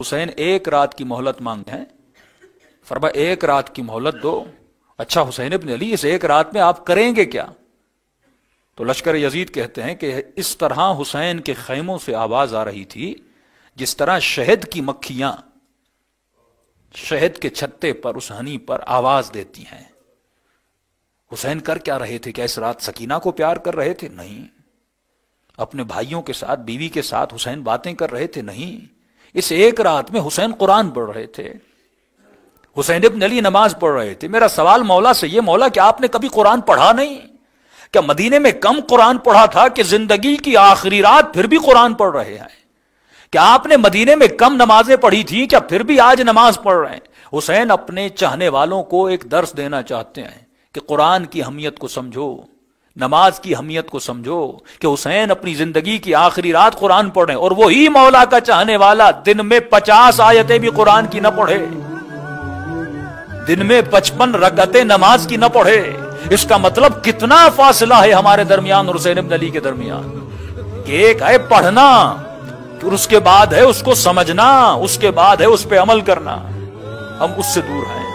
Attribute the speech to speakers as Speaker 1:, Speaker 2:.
Speaker 1: हुसैन एक रात की मोहलत मांगते हैं फरमा एक रात की मोहलत दो अच्छा हुसैन इबन अली इस एक रात में आप करेंगे क्या तो लश्कर यजीद कहते हैं कि इस तरह हुसैन के खैमों से आवाज आ रही थी जिस तरह शहद की मक्खियां शहद के छत्ते पर उस हनी पर आवाज देती हैं हुसैन कर क्या रहे थे क्या इस रात सकीना को प्यार कर रहे थे नहीं अपने भाइयों के साथ बीवी के साथ हुसैन बातें कर रहे थे नहीं इस एक रात में हुसैन कुरान पढ़ रहे थे हुसैन इब्न अली नमाज पढ़ रहे थे मेरा सवाल मौला से ये मौला कि आपने कभी कुरान पढ़ा नहीं क्या मदीने में कम कुरान पढ़ा था कि जिंदगी की आखिरी रात फिर भी कुरान पढ़ रहे हैं क्या आपने मदीने में कम नमाजें पढ़ी थी क्या फिर भी आज नमाज पढ़ रहे हैं हुसैन अपने चाहने वालों को एक दर्श देना चाहते हैं कि कुरान की अहमियत को समझो नमाज की अहमियत को समझो कि हुसैन अपनी जिंदगी की आखिरी रात कुरान पढ़े और वही मौला का चाहने वाला दिन में पचास आयतें भी कुरान की न पढ़े दिन में पचपन रकतें नमाज की न पढ़े इसका मतलब कितना फासला है हमारे दरमियान और हुसैन अली के दरमियान एक है पढ़ना और उसके बाद है उसको समझना उसके बाद है उस पर अमल करना हम उससे दूर हैं